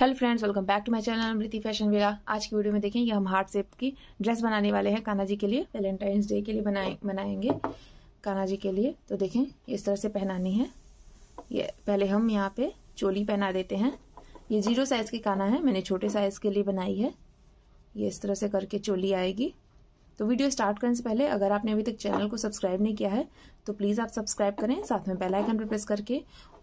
hello friends welcome back to my channel Amriti fashion वेला आज की वीडियो में देखें कि हम हार्ट सेप की ड्रेस बनाने वाले हैं कान्हा जी के लिए वैलेंटाइंस डे के लिए बनाए बनाएंगे कान्हा जी के लिए तो देखें इस तरह से पहनानी है ये पहले हम यहाँ पे चोली पहना देते हैं ये जीरो साइज की काना है मैंने छोटे साइज के लिए बनाई है ये इस तरह से करके चोली आएगी तो वीडियो स्टार्ट करने से पहले अगर आपने अभी तक चैनल को सब्सक्राइब नहीं किया है तो प्लीज़ आप सब्सक्राइब करें साथ में बेल आइकन पर प्रेस करके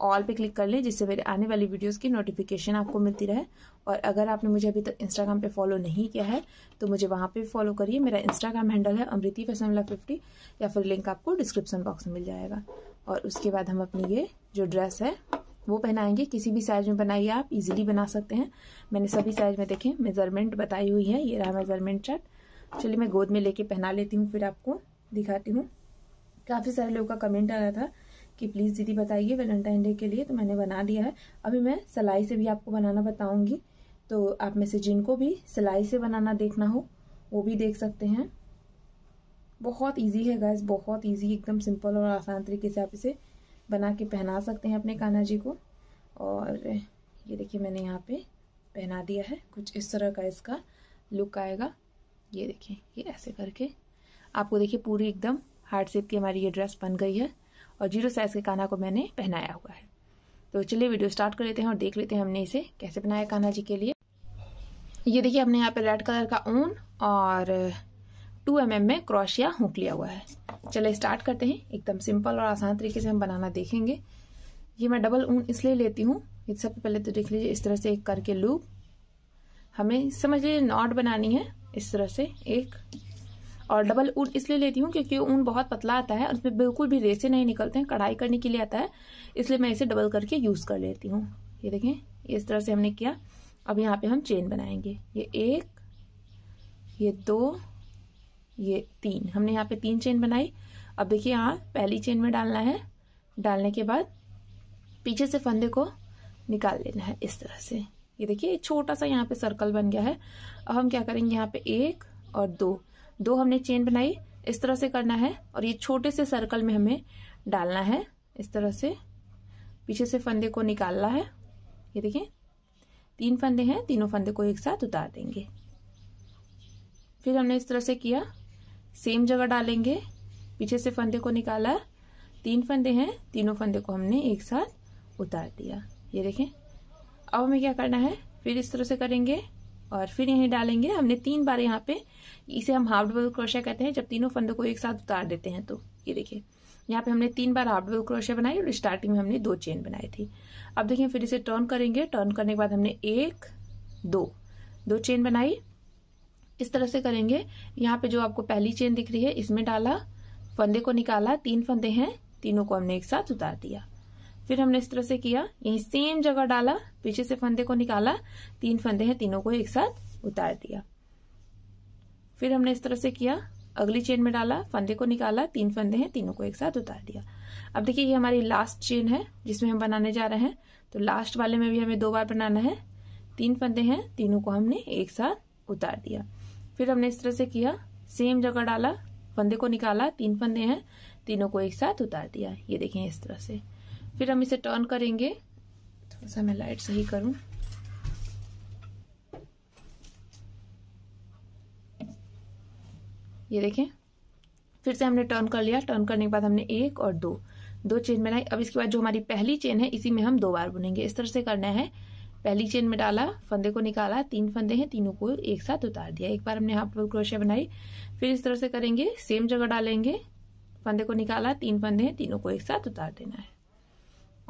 ऑल पे क्लिक कर लें जिससे मेरे आने वाली वीडियोस की नोटिफिकेशन आपको मिलती रहे और अगर आपने मुझे अभी तक इंस्टाग्राम पे फॉलो नहीं किया है तो मुझे वहाँ पे फॉलो करिए मेरा इंस्टाग्राम हैंडल है अमृति फैसमला फिफ्टी या फिर लिंक आपको डिस्क्रिप्सन बॉक्स में मिल जाएगा और उसके बाद हम अपनी ये जो ड्रेस है वो पहनाएंगे किसी भी साइज में बनाइए आप इजीली बना सकते हैं मैंने सभी साइज में देखें मेजरमेंट बताई हुई है ये रहा मेजरमेंट चार्ट चलिए मैं गोद में लेके पहना लेती हूँ फिर आपको दिखाती हूँ काफ़ी सारे लोगों का कमेंट आया था कि प्लीज़ दीदी बताइए वैलेंटाइन डे के लिए तो मैंने बना दिया है अभी मैं सिलाई से भी आपको बनाना बताऊँगी तो आप में से जिनको भी सिलाई से बनाना देखना हो वो भी देख सकते हैं बहुत इजी है गैस बहुत इजी एकदम सिंपल और आसान तरीके से आप इसे बना के पहना सकते हैं अपने काना जी को और ये देखिए मैंने यहाँ पे पहना दिया है कुछ इस तरह का इसका लुक आएगा ये देखें ये ऐसे करके आपको देखिए पूरी एकदम हार्ट सेप की हमारी ये ड्रेस बन गई है और जीरो साइज़ के काना को मैंने पहनाया हुआ है तो चलिए वीडियो स्टार्ट कर लेते हैं और देख लेते हैं हमने इसे कैसे बनाया काना जी के लिए ये देखिए हमने यहाँ पे रेड कलर का ऊन और टू एम mm में क्रोशिया हुक लिया हुआ है चले स्टार्ट करते हैं एकदम सिंपल और आसान तरीके से हम बनाना देखेंगे ये मैं डबल ऊन इसलिए लेती हूँ सबसे पहले तो देख लीजिए इस तरह से एक करके लूप हमें समझ लीजिए नॉट बनानी है इस तरह से एक और डबल ऊन इसलिए लेती हूँ क्योंकि ऊन बहुत पतला आता है और उसमें बिल्कुल भी रेसे नहीं निकलते हैं कढ़ाई करने के लिए आता है इसलिए मैं इसे डबल करके यूज़ कर लेती हूँ ये देखें इस तरह से हमने किया अब यहाँ पे हम चेन बनाएंगे ये एक ये दो ये तीन हमने यहाँ पे तीन चेन बनाई अब देखिए यहाँ पहली चेन में डालना है डालने के बाद पीछे से फंदे को निकाल लेना है इस तरह से ये देखिए छोटा सा यहाँ पे सर्कल बन गया है अब हम क्या करेंगे यहाँ पे एक और दो दो हमने चेन बनाई इस तरह से करना है और ये छोटे से सर्कल में हमें डालना है इस तरह से पीछे से फंदे को निकालना है ये देखिए तीन फंदे हैं तीनों फंदे को एक साथ उतार देंगे फिर हमने इस तरह से किया सेम जगह डालेंगे पीछे से फंदे को निकाला तीन फंदे हैं तीनों फंदे को हमने एक साथ उतार दिया ये देखें अब हमें क्या करना है फिर इस तरह से करेंगे और फिर यही डालेंगे हमने तीन बार यहाँ पे इसे हम हाफ डबल क्रोशिया कहते हैं जब तीनों फंदों को एक साथ उतार देते हैं तो ये देखिए यहाँ पे हमने तीन बार हाफ डबल क्रोशिया बनाई और स्टार्टिंग में हमने दो चेन बनाई थी अब देखिए फिर इसे टर्न करेंगे टर्न करने के बाद हमने एक दो दो चेन बनाई इस तरह से करेंगे यहाँ पे जो आपको पहली चेन दिख रही है इसमें डाला फंदे को निकाला तीन फंदे हैं तीनों को हमने एक साथ उतार दिया फिर हमने इस तरह से किया यही सेम जगह डाला पीछे से फंदे को निकाला तीन फंदे हैं तीनों को एक साथ उतार दिया फिर हमने इस तरह से किया अगली चेन में डाला फंदे को निकाला तीन फंदे हैं तीनों को एक साथ उतार दिया अब देखिए ये हमारी लास्ट चेन है जिसमें हम बनाने जा रहे हैं तो लास्ट वाले में भी हमें दो बार बनाना है तीन फंदे हैं तीनों को हमने एक साथ उतार दिया फिर हमने इस तरह से किया सेम जगह डाला फंदे को निकाला तीन फंदे हैं तीनों को एक साथ उतार दिया ये देखें इस तरह से फिर हम इसे टर्न करेंगे थोड़ा सा मैं लाइट सही करूं ये देखें फिर से हमने टर्न कर लिया टर्न करने के बाद हमने एक और दो दो चेन बनाई अब इसके बाद जो हमारी पहली चेन है इसी में हम दो बार बुनेंगे इस तरह से करना है पहली चेन में डाला फंदे को निकाला तीन फंदे हैं तीनों को एक साथ उतार दिया एक बार हमने हाफ डबल क्रोशिया बनाई फिर इस तरह से करेंगे सेम जगह डालेंगे फंदे को निकाला तीन फंदे हैं तीनों को एक साथ उतार देना है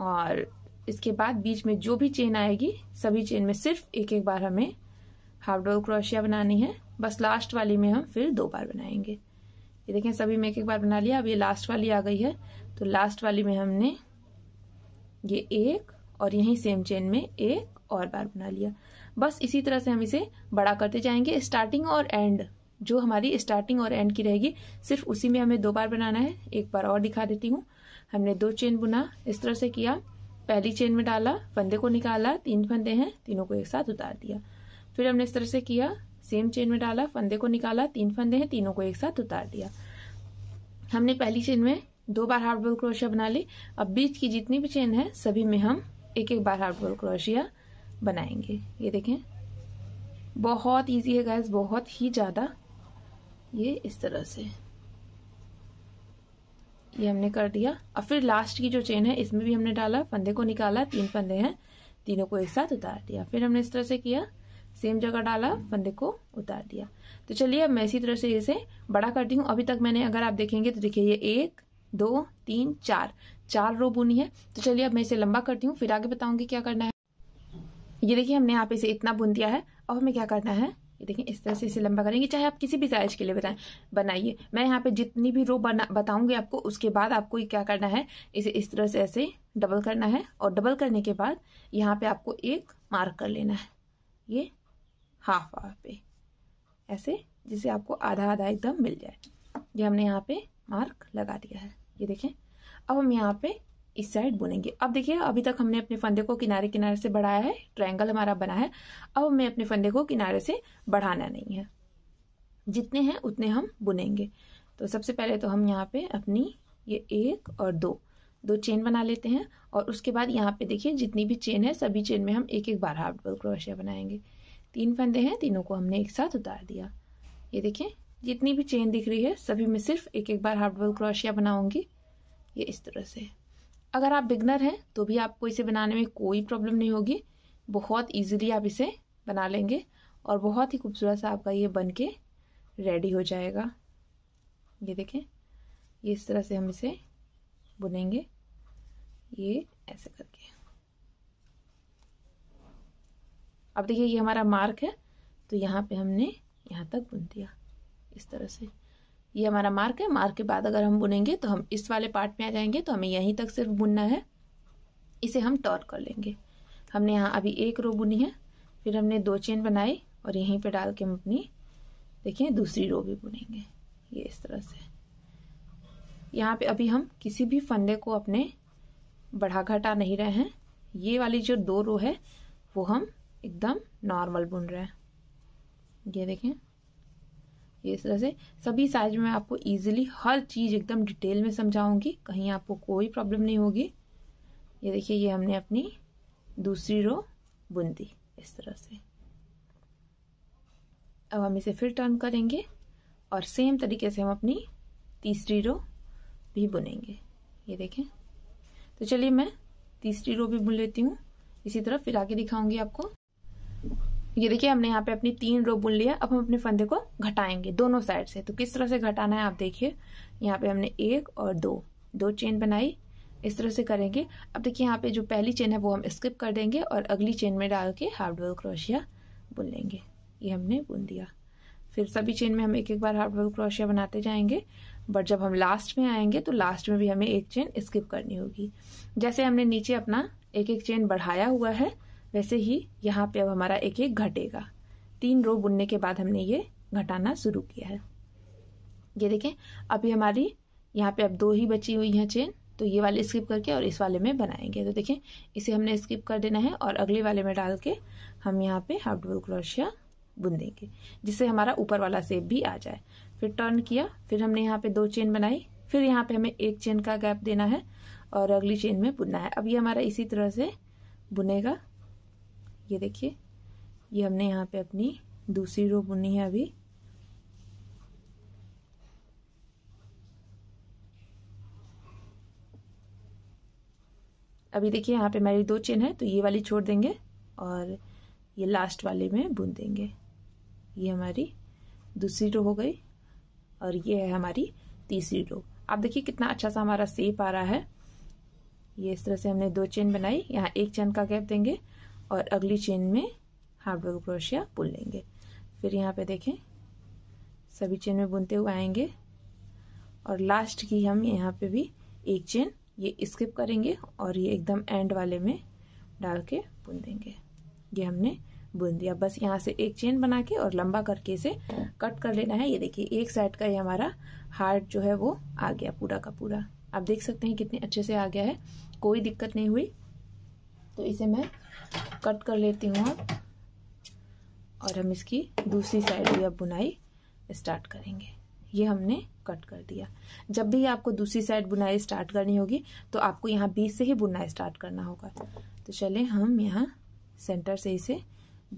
और इसके बाद बीच में जो भी चेन आएगी सभी चेन में सिर्फ एक एक बार हमें हाफ डबल क्रोशिया बनानी है बस लास्ट वाली में हम फिर दो बार बनाएंगे ये देखें सभी में एक एक बार बना लिया अब ये लास्ट वाली आ गई है तो लास्ट वाली में हमने ये एक और यही सेम चेन में एक और बार बना लिया बस इसी तरह से हम इसे बड़ा करते जाएंगे स्टार्टिंग और एंड जो हमारी स्टार्टिंग और एंड की रहेगी सिर्फ उसी में हमें दो बार बनाना है एक बार और दिखा देती हूँ हमने दो चेन बुना इस तरह से किया पहली चेन में डाला फंदे को निकाला तीन फंदे हैं तीनों को एक साथ उतार दिया फिर हमने इस तरह से किया सेम चेन में डाला फंदे को निकाला तीन फंदे हैं तीनों को एक साथ उतार दिया हमने पहली चेन में दो बार हाफ डबल क्रोशिया बना ली अब बीच की जितनी भी चेन है सभी में हम एक एक बार हाफ डबल क्रोशिया बनाएंगे ये देखें बहुत इजी है गैस बहुत ही ज़्यादा ये इस तरह से ये हमने कर दिया और फिर लास्ट की जो चेन है इसमें भी हमने डाला फंदे को निकाला तीन फंदे हैं तीनों को एक साथ उतार दिया फिर हमने इस तरह से किया सेम जगह डाला फंदे को उतार दिया तो चलिए अब मैं इसी तरह से इसे बड़ा करती हूँ अभी तक मैंने अगर आप देखेंगे तो देखिए ये एक दो तीन चार चार रो बुनी है तो चलिए अब मैं इसे लंबा करती हूँ फिर आगे बताऊंगी क्या करना है ये देखिए हमने यहाँ पे इसे इतना बुन दिया है अब हमें क्या करना है ये देखें इस तरह से इसे लंबा करेंगे चाहे आप किसी भी साइज के लिए बताएं बनाइए मैं यहाँ पे जितनी भी रो बना बताऊंगी आपको उसके बाद आपको क्या करना है इसे इस तरह से ऐसे डबल करना है और डबल करने के बाद यहाँ पे आपको एक मार्क कर लेना है ये हाफ हाफ पे ऐसे जिसे आपको आधा आधा एकदम मिल जाए ये हमने यहाँ पे मार्क लगा दिया है ये देखें अब हम यहाँ पे इस साइड बुनेंगे अब देखिए अभी तक हमने अपने फंदे को किनारे किनारे से बढ़ाया है ट्रायंगल हमारा बना है अब हमें अपने फंदे को किनारे से बढ़ाना नहीं है जितने हैं उतने हम बुनेंगे तो सबसे पहले तो हम यहाँ पे अपनी ये एक और दो दो चेन बना लेते हैं और उसके बाद यहाँ पे देखिए जितनी भी चेन है सभी चेन में हम एक एक बार हाफ डबल क्रोशिया बनाएंगे तीन फंदे हैं तीनों को हमने एक साथ उतार दिया ये देखिए जितनी भी चेन दिख रही है सभी में सिर्फ एक एक बार हाफ डबल क्रोशिया बनाऊंगी ये इस तरह से अगर आप बिगनर हैं तो भी आपको इसे बनाने में कोई प्रॉब्लम नहीं होगी बहुत इजीली आप इसे बना लेंगे और बहुत ही खूबसूरत सा आपका ये बन के रेडी हो जाएगा ये देखें ये इस तरह से हम इसे बुनेंगे ये ऐसे करके अब देखिए ये हमारा मार्क है तो यहाँ पे हमने यहाँ तक बुन दिया इस तरह से ये हमारा मार्क है मार्क के बाद अगर हम बुनेंगे तो हम इस वाले पार्ट में आ जाएंगे तो हमें यहीं तक सिर्फ बुनना है इसे हम टॉर कर लेंगे हमने यहाँ अभी एक रो बुनी है फिर हमने दो चेन बनाई और यहीं पे डाल के हम अपनी देखिए दूसरी रो भी बुनेंगे ये इस तरह से यहाँ पे अभी हम किसी भी फंदे को अपने बढ़ा घटा नहीं रहे हैं ये वाली जो दो रो है वो हम एकदम नॉर्मल बुन रहे हैं ये देखें ये इस तरह से सभी साइज में आपको इजीली हर चीज़ एकदम डिटेल में समझाऊंगी कहीं आपको कोई प्रॉब्लम नहीं होगी ये देखिए ये हमने अपनी दूसरी रो बुन दी इस तरह से अब हम इसे फिर टर्न करेंगे और सेम तरीके से हम अपनी तीसरी रो भी बुनेंगे ये देखें तो चलिए मैं तीसरी रो भी बुन लेती हूँ इसी तरह फिर आगे दिखाऊंगी आपको ये देखिए हमने यहाँ पे अपनी तीन रो बुन लिया अब हम अपने फंदे को घटाएंगे दोनों साइड से तो किस तरह से घटाना है आप देखिए यहाँ पे हमने एक और दो दो चेन बनाई इस तरह से करेंगे अब देखिए यहाँ पे जो पहली चेन है वो हम स्किप कर देंगे और अगली चेन में डाल के हाफ डबल क्रोशिया बुन लेंगे ये हमने बुन दिया फिर सभी चेन में हम एक एक बार हाफ डबल क्रोशिया बनाते जाएंगे बट जब हम लास्ट में आएंगे तो लास्ट में भी हमें एक चेन स्किप करनी होगी जैसे हमने नीचे अपना एक एक चेन बढ़ाया हुआ है वैसे ही यहाँ पे अब हमारा एक एक घटेगा तीन रो बुनने के बाद हमने ये घटाना शुरू किया है ये देखें अभी हमारी यहाँ पे अब दो ही बची हुई हैं चेन तो ये वाले स्किप करके और इस वाले में बनाएंगे तो देखें इसे हमने स्किप कर देना है और अगले वाले में डाल के हम यहाँ पे हाफ डबल क्रोशिया बुन देंगे जिससे हमारा ऊपर वाला सेप भी आ जाए फिर टर्न किया फिर हमने यहाँ पे दो चेन बनाई फिर यहाँ पे हमें एक चेन का गैप देना है और अगली चेन में बुनना है अब ये हमारा इसी तरह से बुनेगा ये देखिए ये हमने यहाँ पे अपनी दूसरी रो बुनी है अभी अभी देखिए यहाँ पे हमारी दो चेन है तो ये वाली छोड़ देंगे और ये लास्ट वाले में बुन देंगे ये हमारी दूसरी रो हो गई और ये है हमारी तीसरी रो आप देखिए कितना अच्छा सा हमारा सेप आ रहा है ये इस तरह से हमने दो चेन बनाई यहाँ एक चेन का गैप देंगे और अगली चेन में हाफ डबल क्रोशिया बुन लेंगे फिर यहाँ पे देखें सभी चेन में बुनते हुए आएंगे और लास्ट की हम यहाँ पे भी एक चेन ये स्किप करेंगे और ये एकदम एंड वाले में डाल के बुन देंगे ये हमने बुन दिया बस यहाँ से एक चेन बना के और लंबा करके इसे कट कर लेना है ये देखिए एक साइड का ये हमारा हार्ट जो है वो आ गया पूरा का पूरा आप देख सकते हैं कितने अच्छे से आ गया है कोई दिक्कत नहीं हुई तो इसे मैं कट कर लेती हूँ अब और हम इसकी दूसरी साइड भी अब बुनाई स्टार्ट करेंगे ये हमने कट कर दिया जब भी आपको दूसरी साइड बुनाई स्टार्ट करनी होगी तो आपको यहाँ बीच से ही बुनना स्टार्ट करना होगा तो चले हम यहाँ सेंटर से इसे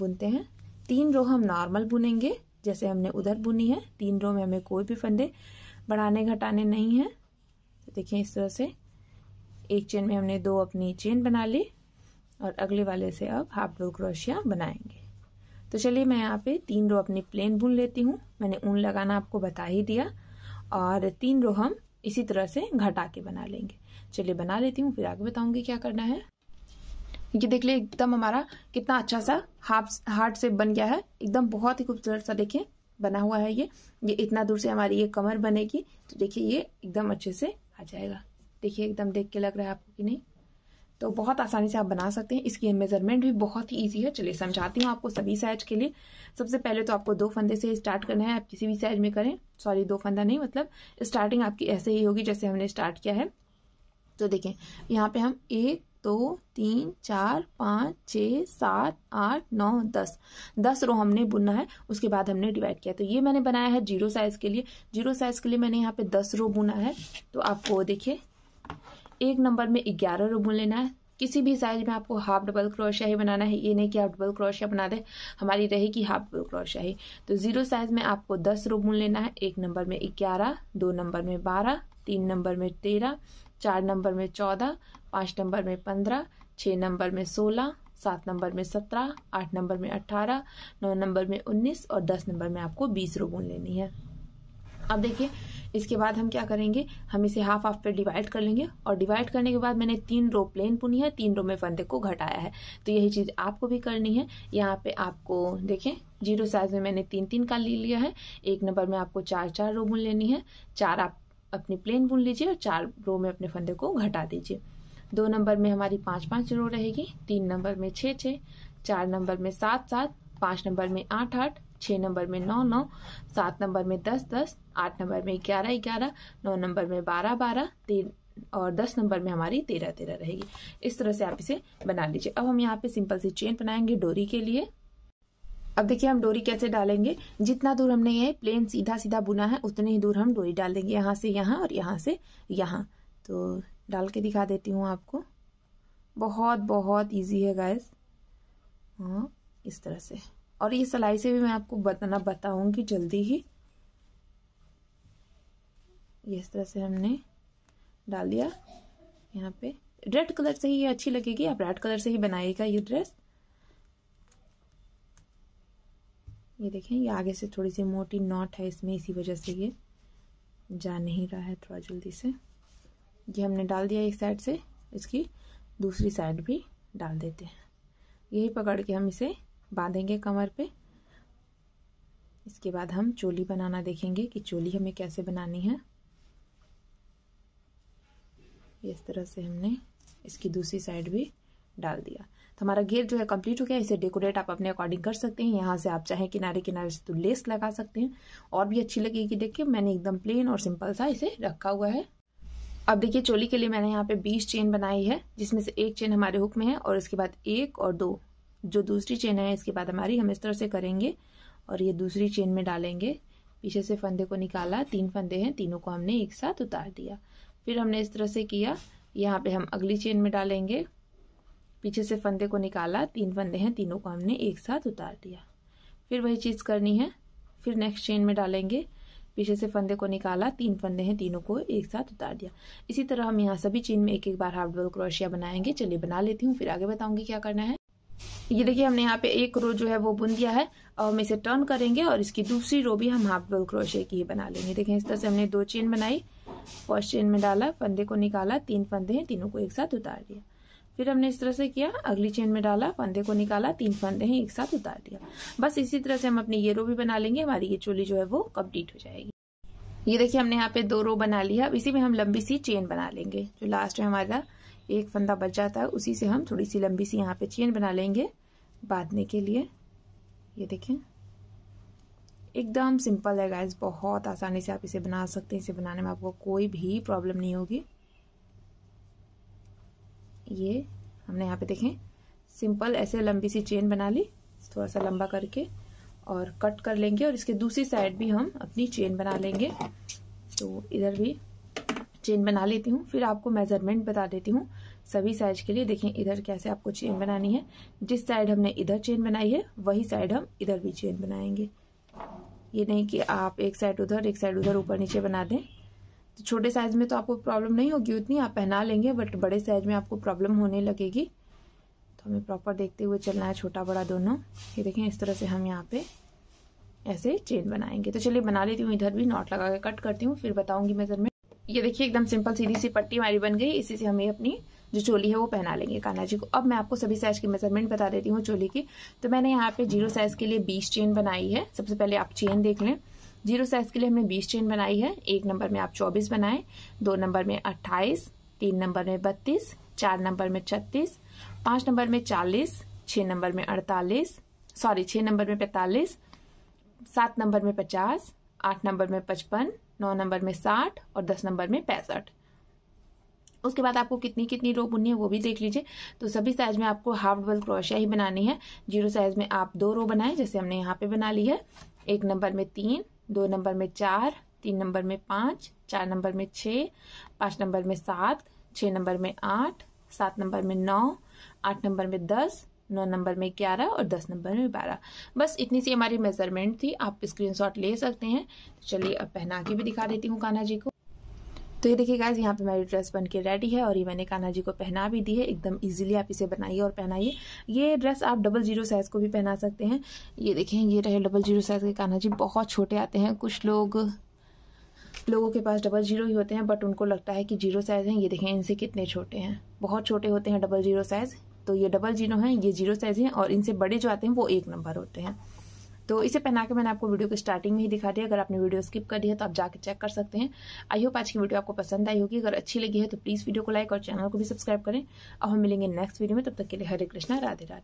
बुनते हैं तीन रो हम नॉर्मल बुनेंगे जैसे हमने उधर बुनी है तीन रो में हमें कोई भी फंदे बढ़ाने घटाने नहीं हैं तो देखिए इस तरह से एक चेन में हमने दो अपनी चेन बना ली और अगले वाले से अब हाफ डोर क्रोशिया बनाएंगे तो चलिए मैं यहाँ पे तीन रो अपनी प्लेन बुन लेती हूँ मैंने ऊन लगाना आपको बता ही दिया और तीन रो हम इसी तरह से घटा के बना लेंगे चलिए बना लेती हूँ फिर आगे बताऊंगी क्या करना है ये देख लिये एकदम हमारा कितना अच्छा सा हाफ हार्ट से बन गया है एकदम बहुत ही खूबसूरत सा देखिए बना हुआ है ये ये इतना दूर से हमारी ये कमर बनेगी तो देखिए ये एकदम अच्छे से आ जाएगा देखिए एकदम देख के लग रहा है आपको कि नहीं तो बहुत आसानी से आप बना सकते हैं इसकी मेजरमेंट भी बहुत ही ईजी है चलिए समझाती हूँ आपको सभी साइज के लिए सबसे पहले तो आपको दो फंदे से स्टार्ट करना है आप किसी भी साइज में करें सॉरी दो फंदा नहीं मतलब स्टार्टिंग आपकी ऐसे ही होगी जैसे हमने स्टार्ट किया है तो देखें यहाँ पे हम एक दो तीन चार पाँच छः सात आठ नौ दस दस रो हमने बुनना है उसके बाद हमने डिवाइड किया तो ये मैंने बनाया है जीरो साइज़ के लिए जीरो साइज़ के लिए मैंने यहाँ पे दस रो बुना है तो आपको देखिए एक नंबर में ग्यारह रुबन लेना है किसी भी साइज में आपको हाफ डबल क्रोशिया ही बनाना है ये नहीं कि आप डबल क्रोशिया बना दें हमारी रहेगी हाफ डबल क्रोशिया ही तो जीरो साइज में आपको दस रुबन लेना है एक नंबर में ग्यारह दो नंबर में बारह तीन नंबर में तेरह चार नंबर में चौदह पाँच नंबर में पंद्रह छः नंबर में सोलह सात नंबर में सत्रह आठ नंबर में अट्ठारह नौ नंबर में उन्नीस और दस नंबर में आपको बीस रुबन लेनी है अब देखिए इसके बाद हम क्या करेंगे हम इसे हाफ हाफ पे डिवाइड कर लेंगे और डिवाइड करने के बाद मैंने तीन रो प्लेन पुनी है तीन रो में फंदे को घटाया है तो यही चीज़ आपको भी करनी है यहाँ पे आपको देखें जीरो साइज में मैंने तीन तीन का ले लिया है एक नंबर में आपको चार चार रो बुन लेनी है चार आप अपनी प्लेन बुन लीजिए और चार रो में अपने फंदे को घटा दीजिए दो नंबर में हमारी पांच पांच रो रहेगी तीन नंबर में छ छ चार नंबर में सात सात पांच नंबर में आठ आठ छः नंबर में नौ नौ सात नंबर में दस दस आठ नंबर में ग्यारह ग्यारह नौ नंबर में बारह बारह तीन और दस नंबर में हमारी तेरह तेरह रहेगी इस तरह से आप इसे बना लीजिए अब हम यहाँ पे सिंपल सी चेन बनाएंगे डोरी के लिए अब देखिए हम डोरी कैसे डालेंगे जितना दूर हमने ये प्लेन सीधा सीधा बुना है उतने ही दूर हम डोरी डाल देंगे यहाँ से यहाँ और यहाँ से यहाँ तो डाल के दिखा देती हूँ आपको बहुत बहुत इजी है गाइस हाँ इस तरह से और ये सिलाई से भी मैं आपको बताना बताऊंगी जल्दी ही ये इस तरह से हमने डाल दिया यहाँ पे रेड कलर से ही ये अच्छी लगेगी आप रेड कलर से ही बनाइएगा ये ड्रेस ये देखें ये आगे से थोड़ी सी मोटी नॉट है इसमें इसी वजह से ये जा नहीं रहा है थोड़ा जल्दी से ये हमने डाल दिया एक साइड से इसकी दूसरी साइड भी डाल देते हैं यही पकड़ के हम इसे बांधेंगे कमर पे इसके बाद हम चोली बनाना देखेंगे कि चोली हमें कैसे बनानी है इस तरह से हमने इसकी दूसरी साइड भी डाल दिया तो हमारा घेर जो है कंप्लीट हो गया इसे डेकोरेट आप अपने अकॉर्डिंग कर सकते हैं यहाँ से आप चाहे किनारे किनारे से तो लेस लगा सकते हैं और भी अच्छी लगेगी देखिए मैंने एकदम प्लेन और सिंपल सा इसे रखा हुआ है अब देखिए चोली के लिए मैंने यहाँ पे बीस चेन बनाई है जिसमें से एक चेन हमारे हुक में है और इसके बाद एक और दो जो दूसरी चेन है इसके बाद हमारी हम इस तरह से करेंगे और ये दूसरी चेन में डालेंगे पीछे से फंदे को निकाला तीन फंदे हैं तीनों को हमने एक साथ उतार दिया फिर हमने इस तरह से किया यहाँ पे हम अगली चेन में डालेंगे पीछे से फंदे को निकाला तीन फंदे हैं तीनों को हमने एक साथ उतार दिया फिर वही चीज़ करनी है फिर नेक्स्ट चेन में डालेंगे पीछे से फंदे को निकाला तीन फंदे हैं तीनों को एक साथ उतार दिया इसी तरह हम यहाँ सभी चेन में एक एक बार हाफ डबल क्रोशिया बनाएंगे चलिए बना लेती हूँ फिर आगे बताऊंगी क्या करना है ये देखिए हमने यहाँ पे एक रो जो है वो बुन दिया है और हम इसे टर्न करेंगे और इसकी दूसरी रो भी हम हाफ डबल क्रोशे की ही बना लेंगे देखें इस तरह से हमने दो चेन बनाई फर्स्ट चेन में डाला फंदे को निकाला तीन फंदे हैं तीनों को एक साथ उतार दिया फिर हमने इस तरह से किया अगली चेन में डाला फंदे को निकाला तीन फंदे हैं एक साथ उतार दिया बस इसी तरह से हम अपनी ये रो भी बना लेंगे हमारी ये चोली जो है वो कम्प्लीट हो जाएगी ये देखिए हमने यहाँ पे दो रो बना लिया अब इसी में हम लंबी सी चेन बना लेंगे जो लास्ट में हमारा एक फंदा बच जाता है उसी से हम थोड़ी सी लंबी सी यहाँ पे चेन बना लेंगे बांधने के लिए ये देखें एकदम सिंपल है गाइज बहुत आसानी से आप इसे बना सकते हैं इसे बनाने में आपको कोई भी प्रॉब्लम नहीं होगी ये हमने यहाँ पे देखें सिंपल ऐसे लंबी सी चेन बना ली थोड़ा सा लंबा करके और कट कर लेंगे और इसके दूसरी साइड भी हम अपनी चेन बना लेंगे तो इधर भी चेन बना लेती हूँ फिर आपको मेजरमेंट बता देती हूँ सभी साइज के लिए देखें इधर कैसे आपको चेन बनानी है जिस साइड हमने इधर चेन बनाई है वही साइड हम इधर भी चेन बनाएंगे ये नहीं कि आप एक साइड उधर एक साइड उधर ऊपर नीचे बना दें तो छोटे साइज में तो आपको प्रॉब्लम नहीं होगी उतनी आप पहना लेंगे बट बड़े साइज में आपको प्रॉब्लम होने लगेगी तो हमें प्रॉपर देखते हुए चलना है छोटा बड़ा दोनों ये देखें इस तरह से हम यहाँ पे ऐसे चेन बनाएंगे तो चलिए बना लेती हूँ इधर भी नॉट लगा के कट करती हूँ फिर बताऊंगी मेजरमेंट ये देखिए एकदम सिंपल सीधी सी पट्टी हमारी बन गई इसी से हमें अपनी जो चोली है वो पहना लेंगे कान्हा जी को अब मैं आपको सभी साइज की मेजरमेंट बता देती हूँ चोली की तो मैंने यहाँ पे जीरो साइज के लिए बीस चेन बनाई है सबसे पहले आप चेन देख लें जीरो साइज के लिए हमने बीस चेन बनाई है एक नंबर में आप चौबीस बनाए दो नंबर में अट्ठाईस तीन नंबर में बत्तीस चार नंबर में छत्तीस पांच नंबर में चालीस छह नंबर में अड़तालीस सॉरी छह नंबर में पैतालीस सात नंबर में पचास आठ नंबर में पचपन नौ नंबर में साठ और दस नंबर में पैंसठ उसके बाद आपको कितनी कितनी रो बुननी है वो भी देख लीजिए तो सभी साइज में आपको हाफ डबल क्रोशिया ही बनानी है जीरो साइज में आप दो रो बनाएं जैसे हमने यहाँ पे बना ली है एक नंबर में तीन दो नंबर में चार तीन नंबर में पाँच चार नंबर में छः पाँच नंबर में सात छः नंबर में आठ सात नंबर में नौ आठ नंबर में दस नौ नंबर में ग्यारह और दस नंबर में बारह बस इतनी सी हमारी मेजरमेंट थी आप स्क्रीनशॉट ले सकते हैं तो चलिए अब पहना के भी दिखा देती हूँ कान्हा जी को तो ये देखिए गाइज यहाँ पे मेरी ड्रेस बन के रेडी है और ये मैंने कान्हा जी को पहना भी दी है एकदम इजीली आप इसे बनाइए और पहनाइए ये ड्रेस आप डबल जीरो साइज़ को भी पहना सकते हैं ये देखें ये रहे डबल जीरो साइज़ के कान्हा जी बहुत छोटे आते हैं कुछ लोग लोगों के पास डबल जीरो ही होते हैं बट उनको लगता है कि जीरो साइज़ हैं ये देखें इनसे कितने छोटे हैं बहुत छोटे होते हैं डबल जीरो साइज़ तो ये डबल जीरो हैं ये जीरो साइज हैं और इनसे बड़े जो आते हैं वो एक नंबर होते हैं तो इसे पहना के मैंने आपको वीडियो के स्टार्टिंग में ही दिखा दिया अगर आपने वीडियो स्किप कर दिया तो आप जाकर चेक कर सकते हैं आई होप आज की वीडियो आपको पसंद आई होगी अगर अच्छी लगी है तो प्लीज़ वीडियो को लाइक और चैनल को भी सब्सक्राइब करें और हम मिलेंगे नेक्स्ट वीडियो में तब तक के लिए हरे कृष्णा राधे राधे